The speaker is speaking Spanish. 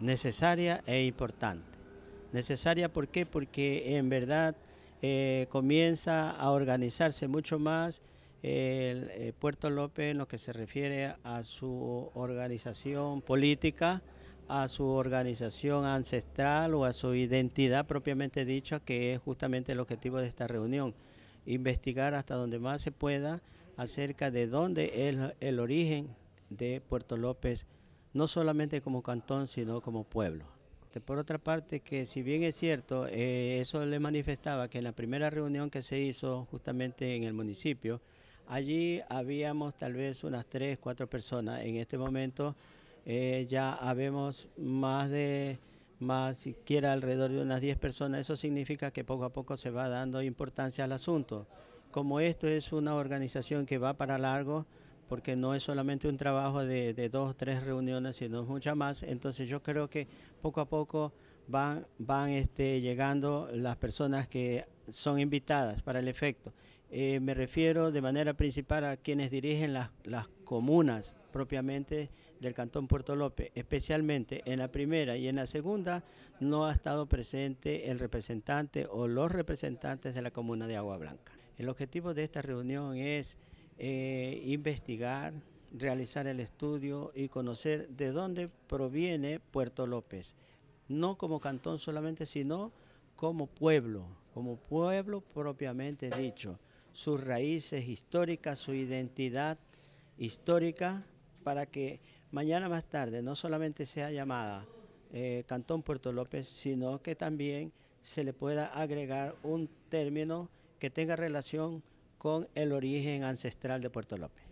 necesaria e importante. Necesaria ¿por qué? Porque en verdad eh, comienza a organizarse mucho más eh, eh, Puerto López en lo que se refiere a su organización política, a su organización ancestral o a su identidad propiamente dicha, que es justamente el objetivo de esta reunión, investigar hasta donde más se pueda acerca de dónde es el origen de Puerto López no solamente como cantón, sino como pueblo. Por otra parte, que si bien es cierto, eh, eso le manifestaba que en la primera reunión que se hizo justamente en el municipio, allí habíamos tal vez unas tres, cuatro personas. En este momento eh, ya habemos más de, más siquiera alrededor de unas diez personas. Eso significa que poco a poco se va dando importancia al asunto. Como esto es una organización que va para largo, porque no es solamente un trabajo de, dos o tres reuniones, sino muchas más. Entonces yo creo que poco a poco van, van este, llegando las personas que son invitadas para el efecto. Eh, me refiero de manera principal a quienes dirigen las, las comunas propiamente del Cantón Puerto López, especialmente en la primera y en la segunda no ha estado presente el representante o los representantes de la comuna de Agua Blanca. El objetivo de esta reunión es eh, investigar, realizar el estudio y conocer de dónde proviene Puerto López. No como cantón solamente, sino como pueblo, como pueblo propiamente dicho. Sus raíces históricas, su identidad histórica, para que mañana más tarde no solamente sea llamada eh, Cantón Puerto López, sino que también se le pueda agregar un término que tenga relación con el origen ancestral de Puerto López.